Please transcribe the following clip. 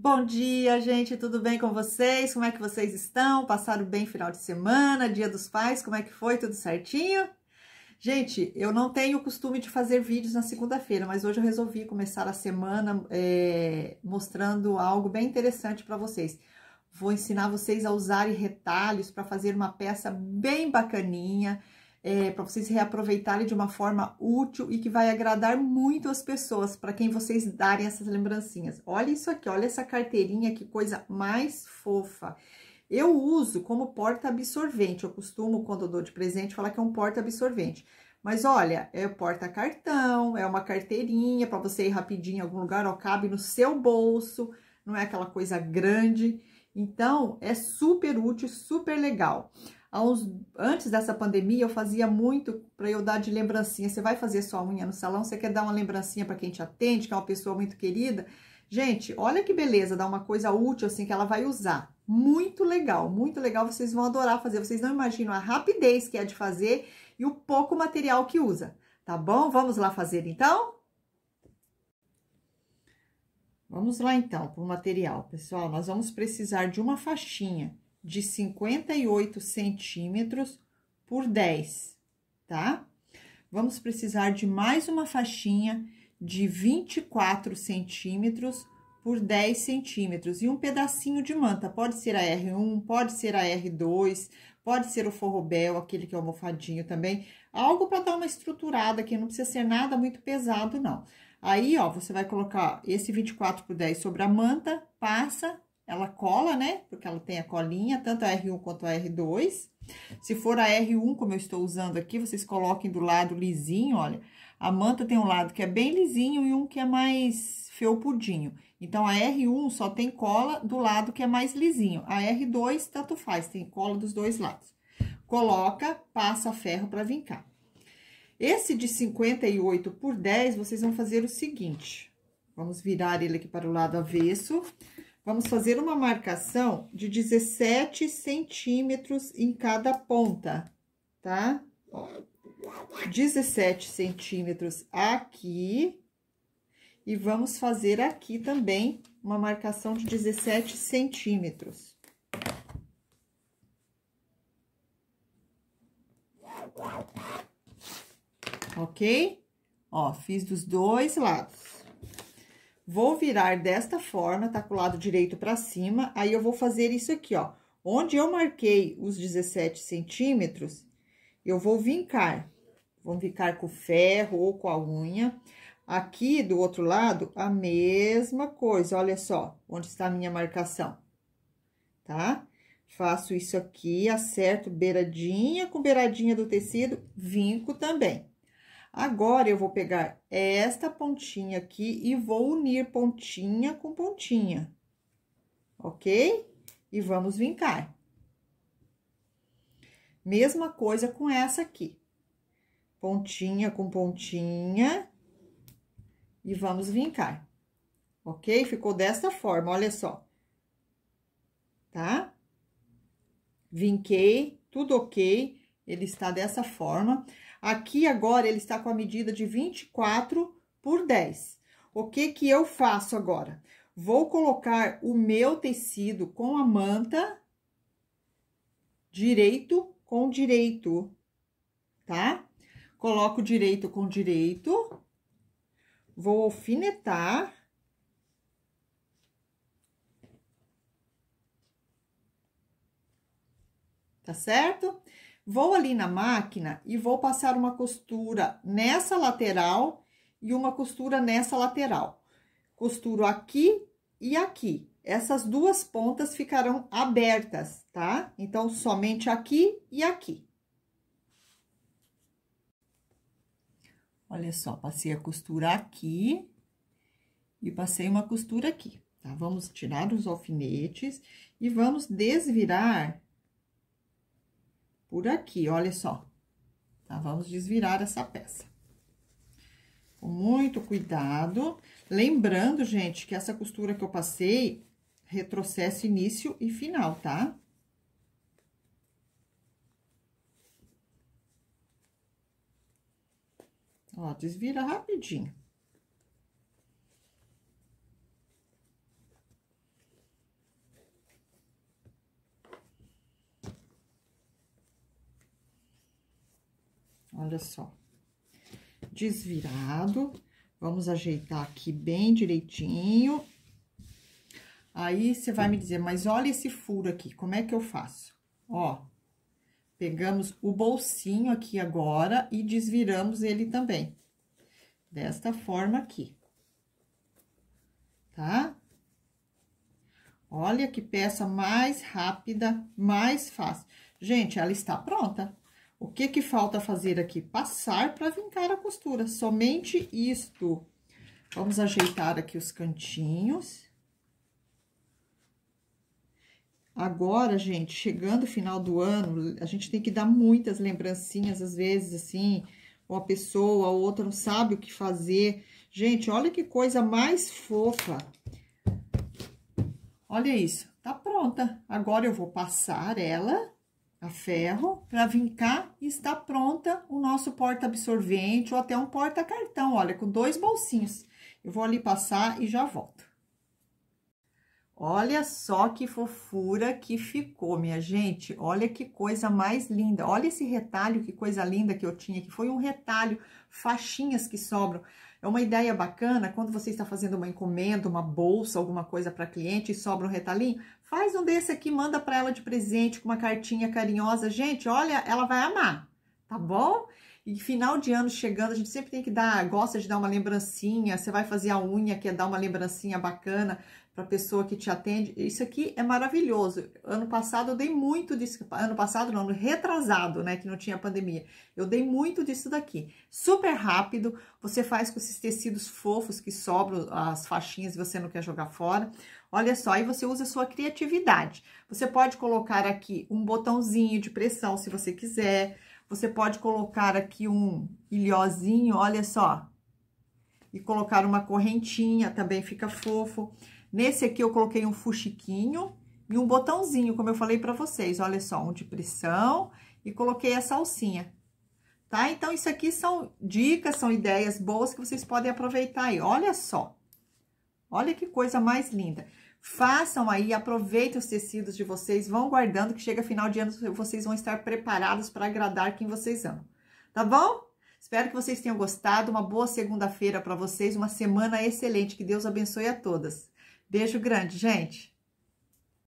Bom dia, gente, tudo bem com vocês? Como é que vocês estão? Passaram bem final de semana, dia dos pais, como é que foi? Tudo certinho? Gente, eu não tenho o costume de fazer vídeos na segunda-feira, mas hoje eu resolvi começar a semana é, mostrando algo bem interessante para vocês. Vou ensinar vocês a usarem retalhos para fazer uma peça bem bacaninha, é, para vocês reaproveitarem de uma forma útil e que vai agradar muito as pessoas para quem vocês darem essas lembrancinhas. Olha isso aqui, olha essa carteirinha, que coisa mais fofa. Eu uso como porta-absorvente, eu costumo, quando eu dou de presente, falar que é um porta-absorvente. Mas olha, é porta-cartão, é uma carteirinha para você ir rapidinho em algum lugar, ó, cabe no seu bolso, não é aquela coisa grande. Então, é super útil, super legal. Aos, antes dessa pandemia, eu fazia muito para eu dar de lembrancinha. Você vai fazer sua unha no salão, você quer dar uma lembrancinha para quem te atende, que é uma pessoa muito querida. Gente, olha que beleza, dá uma coisa útil assim que ela vai usar. Muito legal, muito legal, vocês vão adorar fazer. Vocês não imaginam a rapidez que é de fazer e o pouco material que usa, tá bom? Vamos lá fazer então? Vamos lá então para o material, pessoal. Nós vamos precisar de uma faixinha de 58 centímetros por 10, tá? Vamos precisar de mais uma faixinha de 24 centímetros por 10 centímetros e um pedacinho de manta. Pode ser a R1, pode ser a R2, pode ser o forrobel, aquele que é almofadinho também. Algo para dar uma estruturada que não precisa ser nada muito pesado, não. Aí, ó, você vai colocar esse 24 por 10 sobre a manta, passa ela cola, né? Porque ela tem a colinha, tanto a R1 quanto a R2. Se for a R1, como eu estou usando aqui, vocês coloquem do lado lisinho, olha. A manta tem um lado que é bem lisinho e um que é mais felpudinho. Então, a R1 só tem cola do lado que é mais lisinho. A R2, tanto faz, tem cola dos dois lados. Coloca, passa ferro para vincar. Esse de 58 por 10, vocês vão fazer o seguinte. Vamos virar ele aqui para o lado avesso. Vamos fazer uma marcação de 17 centímetros em cada ponta, tá? Ó, 17 centímetros aqui. E vamos fazer aqui também uma marcação de 17 centímetros. Ok? Ó, fiz dos dois lados. Vou virar desta forma, tá com o lado direito para cima, aí eu vou fazer isso aqui, ó. Onde eu marquei os 17 centímetros, eu vou vincar. Vou vincar com ferro ou com a unha. Aqui, do outro lado, a mesma coisa, olha só, onde está a minha marcação, tá? Faço isso aqui, acerto beiradinha com beiradinha do tecido, vinco também. Agora, eu vou pegar esta pontinha aqui e vou unir pontinha com pontinha, ok? E vamos vincar. Mesma coisa com essa aqui. Pontinha com pontinha. E vamos vincar, ok? Ficou desta forma, olha só. Tá? Vinquei, tudo ok. Ele está dessa forma. Aqui agora ele está com a medida de 24 por 10. O que que eu faço agora? Vou colocar o meu tecido com a manta direito com direito, tá? Coloco direito com direito, vou alfinetar. Tá certo? Vou ali na máquina e vou passar uma costura nessa lateral e uma costura nessa lateral. Costuro aqui e aqui. Essas duas pontas ficarão abertas, tá? Então, somente aqui e aqui. Olha só, passei a costura aqui e passei uma costura aqui, tá? Vamos tirar os alfinetes e vamos desvirar por aqui, olha só. Tá? Vamos desvirar essa peça. Com muito cuidado. Lembrando, gente, que essa costura que eu passei, retrocesso início e final, tá? Ó, desvira rapidinho. Olha só. Desvirado. Vamos ajeitar aqui bem direitinho. Aí, você vai me dizer, mas olha esse furo aqui, como é que eu faço? Ó, pegamos o bolsinho aqui agora e desviramos ele também. Desta forma aqui. Tá? Olha que peça mais rápida, mais fácil. Gente, ela está pronta. O que que falta fazer aqui? Passar para vincar a costura, somente isto. Vamos ajeitar aqui os cantinhos. Agora, gente, chegando o final do ano, a gente tem que dar muitas lembrancinhas, às vezes, assim, uma pessoa ou outra não sabe o que fazer. Gente, olha que coisa mais fofa. Olha isso, tá pronta. Agora eu vou passar ela a ferro para vincar e está pronta o nosso porta-absorvente ou até um porta-cartão, olha, com dois bolsinhos. Eu vou ali passar e já volto. Olha só que fofura que ficou, minha gente. Olha que coisa mais linda. Olha esse retalho, que coisa linda que eu tinha aqui. Foi um retalho, faixinhas que sobram. É uma ideia bacana quando você está fazendo uma encomenda, uma bolsa, alguma coisa para cliente e sobra um retalhinho. Faz um desse aqui, manda para ela de presente com uma cartinha carinhosa. Gente, olha, ela vai amar, tá bom? E final de ano chegando, a gente sempre tem que dar, gosta de dar uma lembrancinha. Você vai fazer a unha, quer dar uma lembrancinha bacana para a pessoa que te atende. Isso aqui é maravilhoso. Ano passado eu dei muito disso. Ano passado não, retrasado, né? Que não tinha pandemia. Eu dei muito disso daqui. Super rápido. Você faz com esses tecidos fofos que sobram as faixinhas e você não quer jogar fora. Olha só, aí você usa a sua criatividade. Você pode colocar aqui um botãozinho de pressão, se você quiser. Você pode colocar aqui um ilhozinho, olha só. E colocar uma correntinha, também fica fofo. Nesse aqui, eu coloquei um fuxiquinho e um botãozinho, como eu falei pra vocês. Olha só, um de pressão e coloquei a salsinha, tá? Então, isso aqui são dicas, são ideias boas que vocês podem aproveitar aí. Olha só, olha que coisa mais linda. Façam aí, aproveitem os tecidos de vocês, vão guardando que chega final de ano, vocês vão estar preparados para agradar quem vocês amam, tá bom? Espero que vocês tenham gostado, uma boa segunda-feira para vocês, uma semana excelente, que Deus abençoe a todas. Beijo grande, gente!